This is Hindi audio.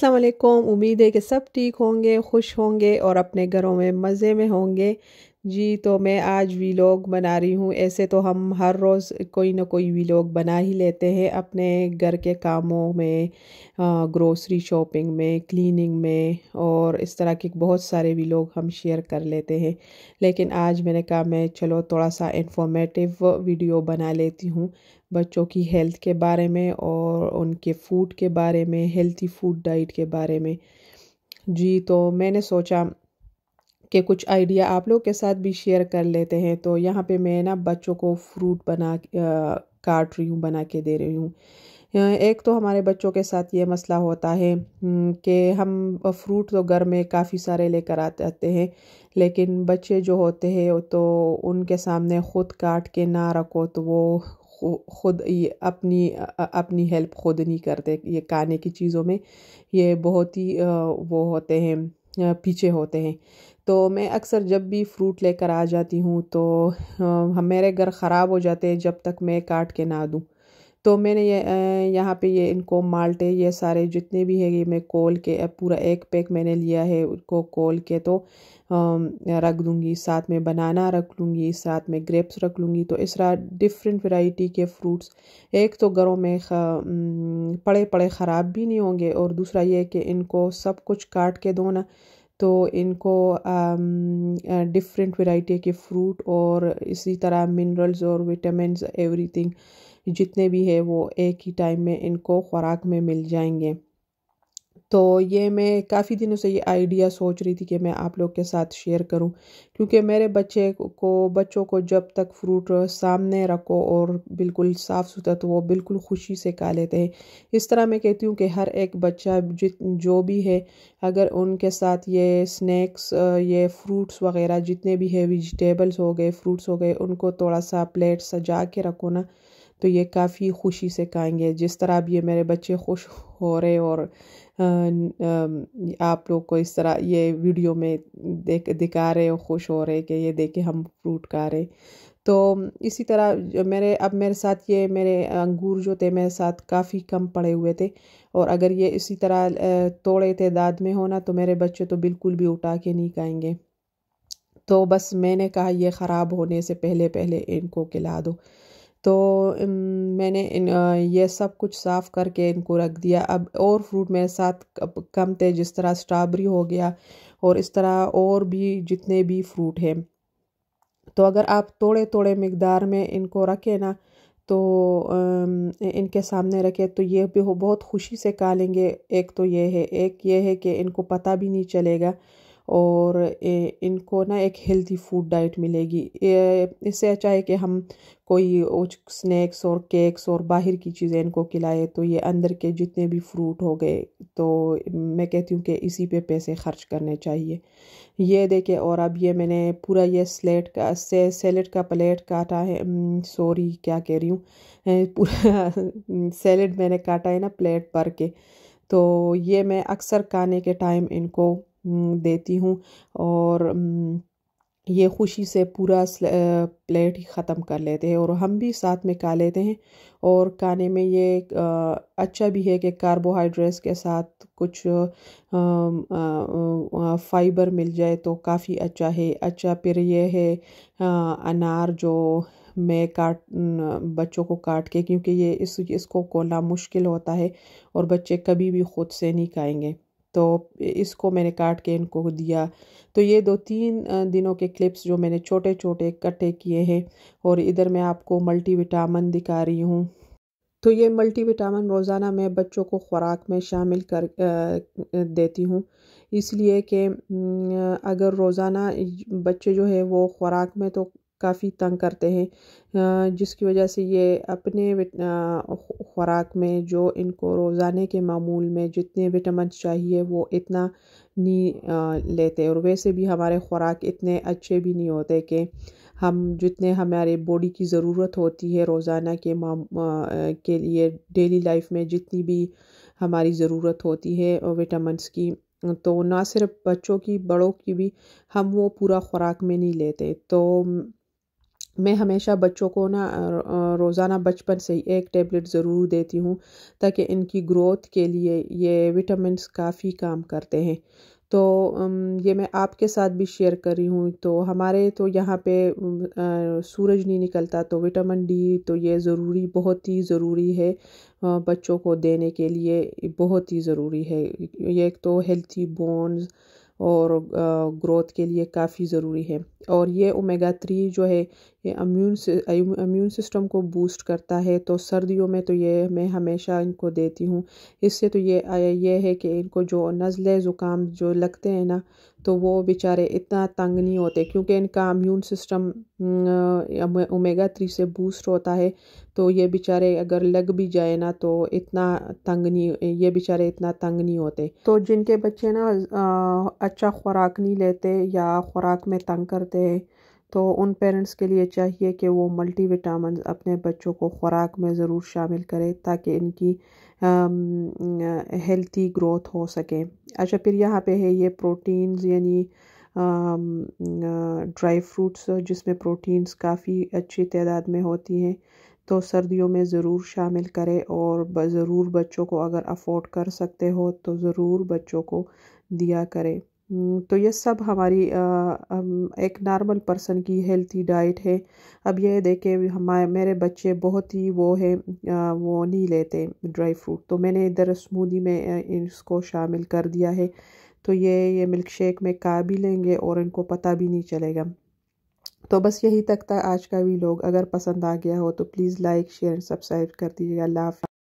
अस्सलाम वालेकुम उम्मीद है कि सब ठीक होंगे खुश होंगे और अपने घरों में मज़े में होंगे जी तो मैं आज वीलॉग बना रही हूँ ऐसे तो हम हर रोज़ कोई ना कोई वीलॉग बना ही लेते हैं अपने घर के कामों में ग्रोसरी शॉपिंग में क्लीनिंग में और इस तरह के बहुत सारे वीलॉग हम शेयर कर लेते हैं लेकिन आज मैंने कहा मैं चलो थोड़ा सा इंफॉर्मेटिव वीडियो बना लेती हूँ बच्चों की हेल्थ के बारे में और उनके फूड के बारे में हेल्थी फूड डाइट के बारे में जी तो मैंने सोचा के कुछ आइडिया आप लोग के साथ भी शेयर कर लेते हैं तो यहाँ पे मैं ना बच्चों को फ्रूट बना काट रही हूँ बना के दे रही हूँ एक तो हमारे बच्चों के साथ ये मसला होता है कि हम फ्रूट तो घर में काफ़ी सारे लेकर आते आते हैं लेकिन बच्चे जो होते हैं तो उनके सामने ख़ुद काट के ना रखो तो वो खुद ये अपनी अपनी हेल्प खुद नहीं करते ये खाने की चीज़ों में ये बहुत ही वो होते हैं पीछे होते हैं तो मैं अक्सर जब भी फ्रूट लेकर आ जाती हूँ तो हम मेरे घर ख़राब हो जाते हैं जब तक मैं काट के ना दूँ तो मैंने ये यहाँ पे ये इनको माल्टे ये सारे जितने भी है ये मैं कोल के पूरा एक पैक मैंने लिया है उनको कोल के तो रख दूँगी साथ में बनाना रख लूँगी साथ में ग्रेप्स रख लूँगी तो इस तरह डिफरेंट वैरायटी के फ्रूट्स एक तो घरों में पड़े पड़े ख़राब भी नहीं होंगे और दूसरा ये कि इनको सब कुछ काट के दो ना तो इनको डिफरेंट um, वैरायटी uh, के फ्रूट और इसी तरह मिनरल्स और विटामिन एवरीथिंग जितने भी है वो एक ही टाइम में इनको ख़ुराक में मिल जाएंगे तो ये मैं काफ़ी दिनों से ये आइडिया सोच रही थी कि मैं आप लोग के साथ शेयर करूं क्योंकि मेरे बच्चे को बच्चों को जब तक फ्रूट सामने रखो और बिल्कुल साफ़ सुथरा तो वो बिल्कुल खुशी से खा लेते हैं इस तरह मैं कहती हूँ कि हर एक बच्चा जित जो भी है अगर उनके साथ ये स्नैक्स ये फ्रूट्स वगैरह जितने भी है वेजिटेबल्स हो गए फ्रूट्स हो गए उनको थोड़ा सा प्लेट सजा के रखो ना तो ये काफ़ी खुशी से खाएंगे जिस तरह अब ये मेरे बच्चे खुश हो रहे और आप लोग को इस तरह ये वीडियो में देख दिखा रहे और खुश हो रहे कि ये देखे हम फ्रूट खा रहे तो इसी तरह मेरे अब मेरे साथ ये मेरे अंगूर जो थे मेरे साथ काफ़ी कम पड़े हुए थे और अगर ये इसी तरह तोड़े थे दाद में होना तो मेरे बच्चे तो बिल्कुल भी उठा के नहीं खाएंगे तो बस मैंने कहा ये ख़राब होने से पहले पहले इनको खिला दो तो मैंने इन ये सब कुछ साफ़ करके इनको रख दिया अब और फ्रूट मेरे साथ कम थे जिस तरह स्ट्रॉबेरी हो गया और इस तरह और भी जितने भी फ्रूट हैं तो अगर आप थोड़े थोड़े मकदार में इनको रखें ना तो इनके सामने रखें तो ये भी बहुत खुशी से खा लेंगे एक तो ये है एक ये है कि इनको पता भी नहीं चलेगा और इनको ना एक हेल्दी फूड डाइट मिलेगी इससे अच्छा है कि हम कोई स्नैक्स और केक्स और बाहर की चीज़ें इनको खिलाए तो ये अंदर के जितने भी फ्रूट हो गए तो मैं कहती हूँ कि इसी पे पैसे खर्च करने चाहिए ये देखे और अब ये मैंने पूरा ये स्लेट का से सैलड का प्लेट काटा है सॉरी क्या कह रही हूँ पूरा सैलड मैंने काटा है ना प्लेट भर के तो ये मैं अक्सर खाने के टाइम इनको देती हूँ और ये खुशी से पूरा प्लेट ही ख़त्म कर लेते हैं और हम भी साथ में खा लेते हैं और खाने में ये अच्छा भी है कि कार्बोहाइड्रेट्स के साथ कुछ फाइबर मिल जाए तो काफ़ी अच्छा है अच्छा फिर ये है अनार जो मैं काट बच्चों को काट के क्योंकि ये इस इसको खोलना मुश्किल होता है और बच्चे कभी भी ख़ुद से नहीं खाएंगे तो इसको मैंने काट के इनको दिया तो ये दो तीन दिनों के क्लिप्स जो मैंने छोटे छोटे इकट्ठे किए हैं और इधर मैं आपको मल्टीविटामिन दिखा रही हूँ तो ये मल्टीविटामिन रोज़ाना मैं बच्चों को ख़ुराक में शामिल कर देती हूँ इसलिए कि अगर रोज़ाना बच्चे जो है वो ख़ुराक में तो काफ़ी तंग करते हैं जिसकी वजह से ये अपने खुराक में जो इनको रोज़ाने के मामूल में जितने विटामिन चाहिए वो इतना नहीं लेते और वैसे भी हमारे खुराक इतने अच्छे भी नहीं होते कि हम जितने हमारे बॉडी की ज़रूरत होती है रोज़ाना के माम के लिए डेली लाइफ में जितनी भी हमारी ज़रूरत होती है विटामिनस की तो ना सिर्फ बच्चों की बड़ों की भी हम वो पूरा खुराक में नहीं लेते तो मैं हमेशा बच्चों को ना रोज़ाना बचपन से ही एक टेबलेट ज़रूर देती हूँ ताकि इनकी ग्रोथ के लिए ये विटामिन काफ़ी काम करते हैं तो ये मैं आपके साथ भी शेयर कर रही हूँ तो हमारे तो यहाँ पे सूरज नहीं निकलता तो विटामिन डी तो ये ज़रूरी बहुत ही ज़रूरी है बच्चों को देने के लिए बहुत ही ज़रूरी है ये एक तो हेल्थी बोन्स और ग्रोथ के लिए काफ़ी ज़रूरी है और ये ओमेगा थ्री जो है ये अम्यून अम्यून सिस्टम को बूस्ट करता है तो सर्दियों में तो ये मैं हमेशा इनको देती हूँ इससे तो ये ये है कि इनको जो नज़ले ज़ुकाम जो लगते हैं ना तो वो बेचारे इतना तंग नहीं होते क्योंकि इनका अम्यून सिस्टम ओमेगा थ्री से बूस्ट होता है तो ये बेचारे अगर लग भी जाए ना तो इतना तंग नहीं ये बेचारे इतना तंग नहीं होते तो जिनके बच्चे ना अच्छा खुराक नहीं लेते या खुराक में तंग करते हैं तो उन पेरेंट्स के लिए चाहिए कि वो मल्टी विटामिन अपने बच्चों को ख़ुराक में ज़रूर शामिल करें ताकि इनकी हेल्थी ग्रोथ हो सके अच्छा फिर यहाँ पे है ये प्रोटीन्स यानी ड्राई फ्रूट्स जिसमें प्रोटीन्स काफ़ी अच्छी तादाद में होती हैं तो सर्दियों में ज़रूर शामिल करें और ज़रूर बच्चों को अगर अफोर्ड कर सकते हो तो ज़रूर बच्चों को दिया करें हम्म, तो ये सब हमारी एक नॉर्मल पर्सन की हेल्थी डाइट है अब ये देखे हमारे मेरे बच्चे बहुत ही वो है वो नहीं लेते ड्राई फ्रूट तो मैंने इधर स्मूदी में इसको शामिल कर दिया है तो ये ये मिल्क शेक में का भी लेंगे और इनको पता भी नहीं चलेगा तो बस यही तक था आज का भी लोग अगर पसंद आ गया हो तो प्लीज़ लाइक शेयर सब्सक्राइब कर दीजिएगा अल्लाह